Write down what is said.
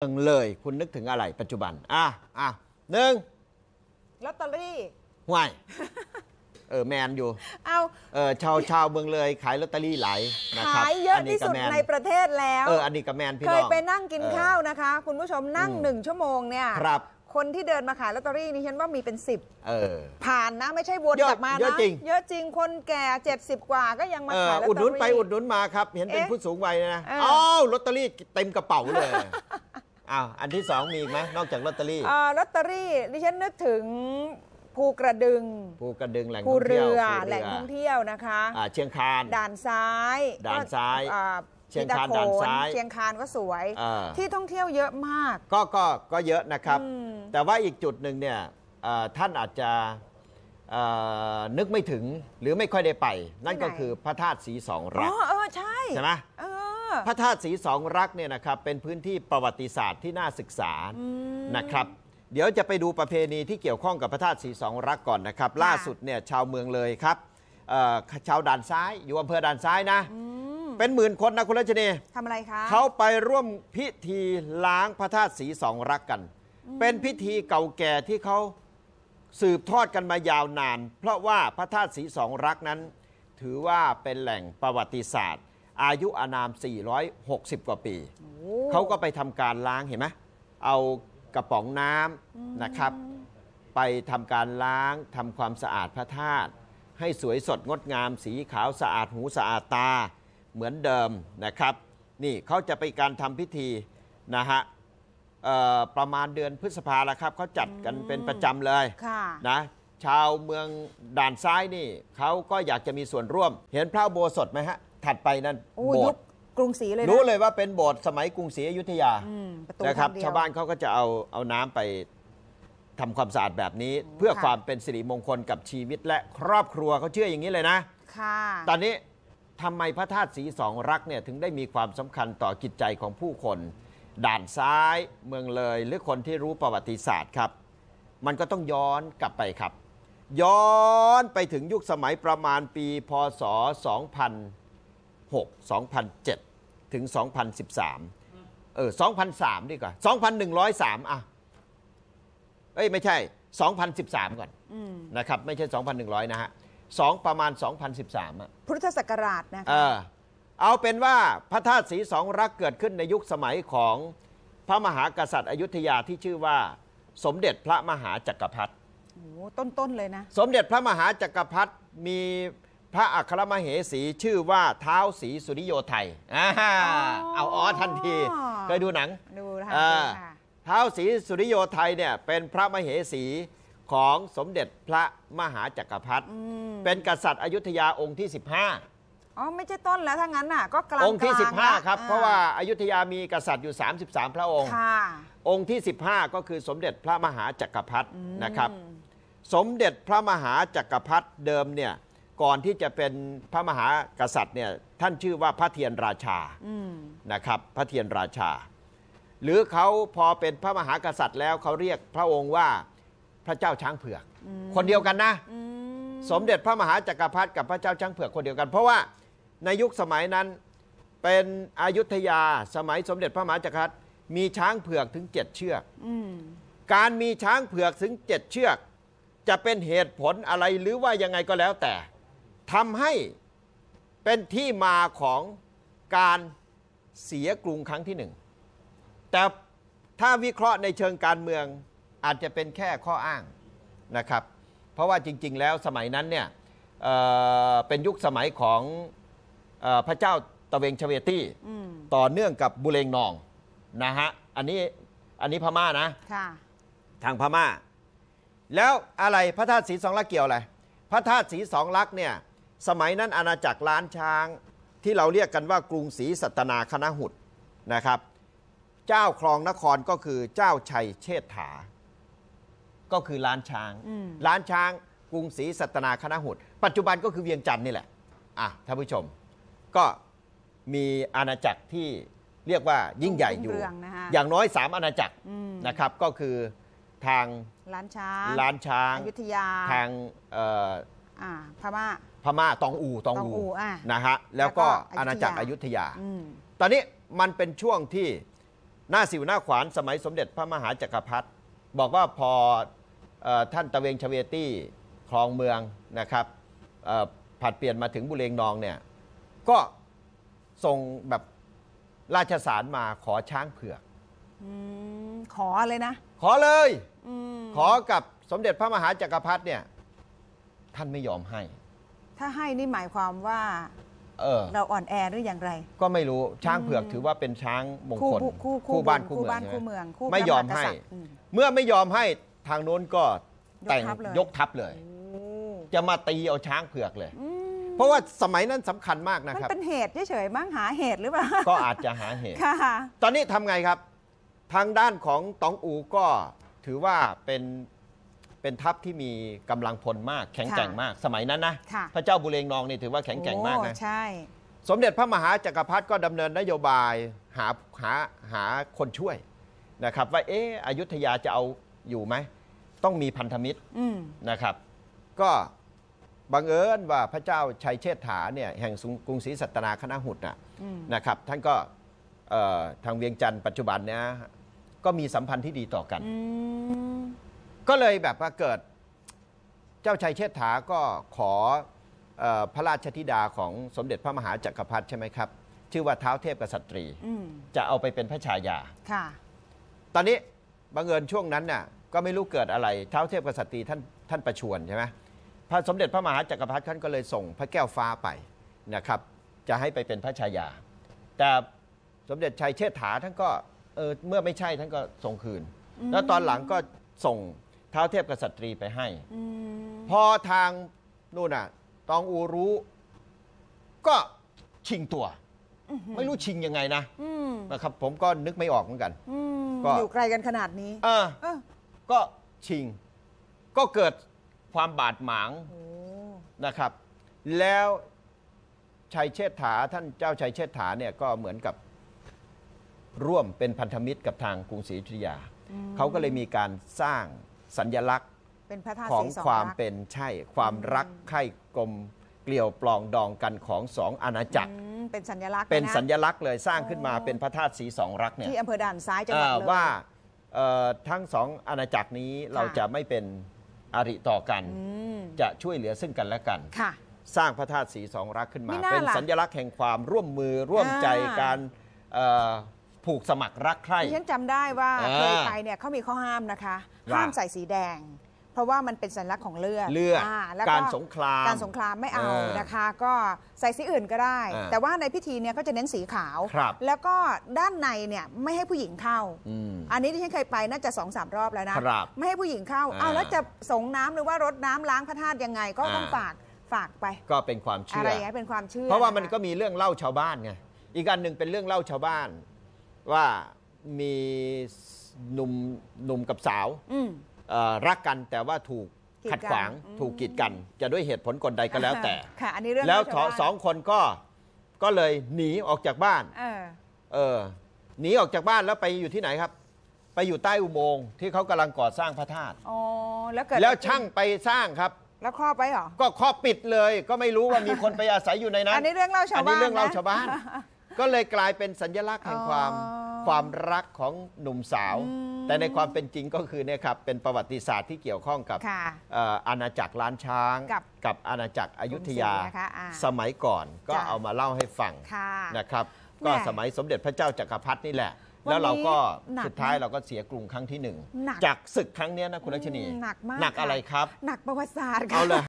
เมืองเลย คุณนึกถึงอะไรปัจจุบัน อ่ะอ่ะหนึ่งลอตเตอรี่ห่วยเออแมนอยู่ เอาเออชาวชาวเมืองเลยขายลอตเตอรี่ไหลนะครับขายเยอะที่สุดในประเทศแล้วเอออันนี้กับแมนพี่น้องเคยไปนั่งกินข้าวนะคะ คุณผู้ชมนั่งหนึ่งชั่วโมงเนี่ยครับ คนที่เดินมาขายลอตเตอรี่นี่ฉันว่ามีเป็นสิบผ่านนะไม่ใช่วนกลับมานะเยอะจริงเยอะจริงคนแก่ 70 กว่าก็ยังมาขายลอตเตอรี่อุดหนุนไปอุดหนุนมาครับเห็นเป็นผู้สูงวัยนะอ้าวลอตเตอรี่เต็มกระเป๋าเลยอ้าวอันที่สองมีอีกไหมนอกจากลอตเตอรี่อ่าลอตเตอรี่ดิฉันนึกถึงภูกระดึงภูกระดึง แหล่งท่องเที่เรืยวอแหล่งท่องเที่ยวนะคะอ่าเชียงคานด่านซ้ายด่านซ้ายอ่เชียงคานด่านซ้ายเชียงคานก็สวยที่ท่องเที่ยวเยอะมากก็ก็ก็เยอะนะครับ แต่ว่าอีกจุดหนึ่งเนี่ยท่านอาจจะนึกไม่ถึงหรือไม่ค่อยได้ไป นั่นก็คือพระธาตุสีสองรักอ๋อเออใช่ ใช่ไหมเพระธาตุสีสองรักเนี่ยนะครับ เป็นพื้นที่ประวัติศาสตร์ที่น่าศึกษานะครับ เดี๋ยวจะไปดูประเพณีที่เกี่ยวข้องกับพระธาตุสีสองรักก่อนนะครับล่าสุดเนี่ยชาวเมืองเลยครับชาวด่านซ้าย อยู่อำเภอด่านซ้ายนะเป็นหมื่นคนนะคุณรัชนีทำอะไรคะเขาไปร่วมพิธีล้างพระธาตุสีสองรักกัน เป็นพิธีเก่าแก่ที่เขาสืบทอดกันมายาวนาน เพราะว่าพระธาตุสีสองรักนั้น ถือว่าเป็นแหล่งประวัติศาสตร์อายุอานาม 460 กว่าปี เขาก็ไปทำการล้างเห็นไหมเอากระป๋องน้ำนะครับ ไปทำการล้างทำความสะอาดพระธาตุให้สวยสดงดงามสีขาวสะอาดหู สะอาดตาเหมือนเดิมนะครับ นี่เขาจะไปการทำพิธีนะฮะประมาณเดือนพฤษภาแล้วครับเขาจัดกันเป็นประจำเลยะนะชาวเมืองด่านซ้ายนี่เขาก็อยากจะมีส่วนร่วม เห็นพระโบสถไหมฮะถัดไปนั่นโบสถ์กรุงศรีเลยนะรู้เลยว่าเป็นโบสถ์สมัยกรุงศรีอยุธยานะครับ ชาวบ้านเขาก็จะเอาเอาน้ำไปทำความสะอาดแบบนี้ เพื่อความเป็นสิริมงคลกับชีวิตและครอบครัวเขาเชื่ออย่างนี้เลยนะค่ะตอนนี้ทำไมพระธาตุสีสองรักเนี่ยถึงได้มีความสำคัญต่อกิจใจของผู้คน ด่านซ้ายเมืองเลยหรือคนที่รู้ประวัติศาสตร์ครับ มันก็ต้องย้อนกลับไปครับ ย้อนไปถึงยุคสมัยประมาณปี พศ2006 2007ถึง 2013เออ2003ดีกว่า2103 อ่ะเอ้ยไม่ใช่ 2013 ก่อนนะครับ ไม่ใช่ 2100 นะฮะสองประมาณ 2013อ่ะพุทธศักราชนะคะเออเอาเป็นว่าพระธาตุสีสองรักเกิดขึ้นในยุคสมัยของพระมหากษัตริย์อยุธยาที่ชื่อว่า สมเด็จพระมหาจักรพรรดิโอ้ต้น ๆ เลยนะ สมเด็จพระมหาจักรพรรดิมีพระอัครมเหสีชื่อว่าเท้าสีสุริโยไทยอ่าเอาอ๋อทันที เคยดูหนังดูค่ะเท้าสีสุริโยไทยเนี่ยเป็นพระมเหสีของสมเด็จพระมหาจักรพรรดิ เป็นกษัตริย์อยุธยาองค์ที่ 15อ๋อไม่ใช่ต้นแล้วถ้างั้นน่ะก็กลางองค์ที่ 15ครับเพราะว่าอายุธยามีกษัตริย์อยู่ 33 พระองค์ค่ะองค์ที่ 15 ก็คือสมเด็จพระมหาจักรพรรดินะครับ สมเด็จพระมหาจักรพรรดิเดิมเนี่ยก่อนที่จะเป็นพระมหากษัตริย์เนี่ย ท่านชื่อว่าพระเทียนราชานะครับ พระเทียนราชา หรือเขาพอเป็นพระมหากษัตริย์แล้วเขาเรียกพระองค์ว่าพระเจ้าช้างเผือก คนเดียวกันนะ สมเด็จพระมหาจักรพรรดิกับพระเจ้าช้างเผือกคนเดียวกัน เพราะว่าในยุคสมัยนั้นเป็นอายุทยาสมัยสมเด็จพระมหาจักรพรรดิ มีช้างเผือกถึงเจ็ดเชือก การมีช้างเผือกถึงเจ็ดเชือก จะเป็นเหตุผลอะไรหรือว่ายังไงก็แล้วแต่ทำให้เป็นที่มาของการเสียกรุงครั้งที่หนึ่ง แต่ถ้าวิเคราะห์ในเชิงการเมืองอาจจะเป็นแค่ข้ออ้างนะครับ เพราะว่าจริงๆแล้วสมัยนั้นเนี่ยเเป็นยุคสมัยของอพระเจ้าตะเวงชเวตี้ต่อเนื่องกับบุเรงนองนะฮะอันนี้อันนี้พม่านะทางพม่า แล้วอะไรพระธาตุสีสองลักเกี่ยวอะไรพระธาตุสีสองลักเนี่ยสมัยนั้น อาณาจักรล้านช้างที่เราเรียกกันว่ากรุงศรีสัตนาคณะหุดนะครับ เจ้าครองนครก็คือเจ้าชัยเชษฐา ก็คือล้านช้างล้านช้าง กรุงศรีสัตนาคณะหุดปัจจุบันก็คือเวียงจันทร์นี่แหละ อ่ะท่านผู้ชมก็มีอาณาจักรที่เรียกว่ายิ่งใหญ่อยู่ อย่างน้อยสามอาณาจักรนะครับ ก็คือทางล้านช้างล้านช้างอยุธยาทางพม่าพม่าตองอูตองอูนะฮะแล้วก็อาณาจักรอยุธยา ตอนนี้มันเป็นช่วงที่หน้าสิวหน้าขวานสมัยสมเด็จพระมหาจักรพรรดิบอกว่าพอท่านตะเวงชเวตี้ครองเมืองนะครับผัดเปลี่ยนมาถึงบุเรงนองเนี่ยก็ส่งแบบราชสารมาขอช้างเผือกอขอเลยนะ ขอเลยอขอกับสมเด็จพระมหาจักรพรรดิเนี่ยท่านไม่ยอมให้ ถ้าให้นี่หมายความว่า เออ เราอ่อนแอหรืออย่างไร ก็ไม่รู้ ช้างเผือกถือว่าเป็นช้างมงคล คู่บ้านคู่เมืองคู่เมืองไม่ยอมให้ เมื่อไม่ยอมให้ทางโน้นก็แต่งยกทัพเลย จะมาตีเอาช้างเผือกเลย เพราะว่าสมัยนั้นสำคัญมากนะครับ มันเป็นเหตุเฉยๆมั้งหาเหตุหรือเปล่า ก็อาจจะหาเหตุ ตอนนี้ทำไงครับ ทางด้านของตองอูก็ถือว่าเป็นเป็นทัพที่มีกำลังพลมากแข็งแกร่งมากสมัยนั้นนะะพระเจ้าบุเรงนองนี่ถือว่าแข็งแกร่งมากนะใช่ สมเด็จพระมหาจักรพรรดิก็ดำเนินนโยบายหาหาหาคนช่วยนะครับ ว่าเอออยุธยาจะเอาอยู่ไหม ต้องมีพันธมิตรนะครับ ก็บังเอิญว่าพระเจ้าชัยเชษฐาเนี่ยแห่งกรุงศรีสัตนาคณะหุตนะนะครับท่านก็ทางเวียงจันทร์ปัจจุบันเนี่ยก็มีสัมพันธ์ที่ดีต่อกันก็เลยแบบว่าเกิดเจ้าชายเชษฐาก็ขออพระราชธิดาของสมเด็จพระมหาจักรพรรดิใช่ไหมครับชื่อว่าเท้าเทพกษัตรีย์จะเอาไปเป็นพระชายาค่ะตอนนี้บังเอิญช่วงนั้นน่ะก็ไม่รู้เกิดอะไรเท้าเทพกษัตริย์ท่านท่านประชวรใช่ไหมพระสมเด็จพระมหาจักรพรรดิท่านก็เลยส่ง พระแก้วฟ้าไปนะครับ จะให้ไปเป็นพระชายา แต่สมเด็จชัยเชษฐาท่านก็เออเมื่อไม่ใช่ท่านก็ส่งคืน แล้วตอนหลังก็ส่งท้าวเทพกษัตรีไปให้ พอทางนู่นน่ะตองอูรู้ ก็ชิงตัว ไม่รู้ชิงยังไงนะนะครับ ผมก็นึกไม่ออกเหมือนกันอก็อยู่ไกลกันขนาดนี้ เออ ก็ชิง ก็เกิดความบาดหมางนะครับ แล้ว ชัยเชษฐา ท่านเจ้าชัยเชษฐาเนี่ย ก็เหมือนกับร่วมเป็นพันธมิตรกับทางกรุงศรีอยุธยา เขาก็เลยมีการสร้างสัญญลักษณ์เป็นพระธาตุขององความเป็นใช่ความรักไข่กลมเกลียวปลองดองกันของสองอาณาจักรเป็นสัญลักษณ์เป็นสัญญลักษณ์เลยสร้างขึ้นมาเป็นพระธาตุสีสองรักเนี่ยที่อำเภอด่านซ้ายจังหวัดเอเลยว่าทั้งสองอาณาจักรนี้เราจะไม่เป็นอริต่อกันจะช่วยเหลือซึ่งกันและกันค่ะสร้างพระธาตุสีสองรักขึ้นมามนาเป็นสัญลักษณ์แห่งความร่วมมือร่วมใจการผูกสมัครรักใครดฉันจำได้ว่าเคยไปเนี่ยเขามีข้อห้ามนะคะห้ามใส่สีแดง เพราะว่ามันเป็นสัญลักษณ์ของเลือดเลือดการสงครามการสงครามไม่เอานะคะ ก็ใส่สีอื่นก็ได้ แต่ว่าในพิธีเนี่ยก็จะเน้นสีขาวแล้วก็ด้านในเนี่ยไม่ให้ผู้หญิงเข้าออันนี้ที่ฉันเคยไปน่าจะสองสามรอบแล้วนะไม่ให้ผู้หญิงเข้าอาเอาแล้วจะสงน้ำหรือว่ารดน้ำล้างพระธาตุยังไงก็ต้องฝากฝากไป ก็เป็นความเชื่ไรออย่างเงี้ยเป็นความเชื่อเพราะว่ามันก็มีเรื่องเล่าชาวบ้านไงอีกอันหนึ่งเป็นเรื่องเล่าชาวบ้านว่ามีหนุ่มหนุ่มกับสาวรักกันแต่ว่าถูกขัดขวางถูกกีดกัน จะด้วยเหตุผลกลใดก็แล้วแต่ค่ะอันนี้เรื่องแล้วสองสองคนก็ ก็เลยหนีออกจากบ้านเออเออ หนีออกจากบ้านแล้วไปอยู่ที่ไหนครับ ไปอยู่ใต้อุโมงค์ ที่เขากำลังก่อสร้างพระธาตุอ๋อแล้วเกิดแล้วช่างไปสร้างครับ แล้วครอบไปเหรอ ก็ครอบปิดเลย ก็ไม่รู้ว่ามีคนไปอาศัยอยู่ในนั้นอันนี้เรื่องเล่าชาวบ้านอันนี้เรื่องเล่าชาวบ้านก็เลยกลายเป็นสัญลักษณ์แห่งความความรักของหนุ่มสาว แต่ในความเป็นจริงก็คือเนี่ยครับเป็นประวัติศาสตร์ที่เกี่ยวข้องกับอาณาจักรล้านช้าง กับอาณาจักรอยุธยา สมัยก่อนก็เอามาเล่าให้ฟังนะครับ ก็สมัยสมเด็จพระเจ้าจักรพรรดินี่แหละแล้วเราก็สุดท้ายเราก็เสียกรุงครั้งที่หนึ่งจากศึกครั้งนี้นะคุณรัชนีหนักมากหนักอะไรครับหนักประวัติศาสตร์ค่ะ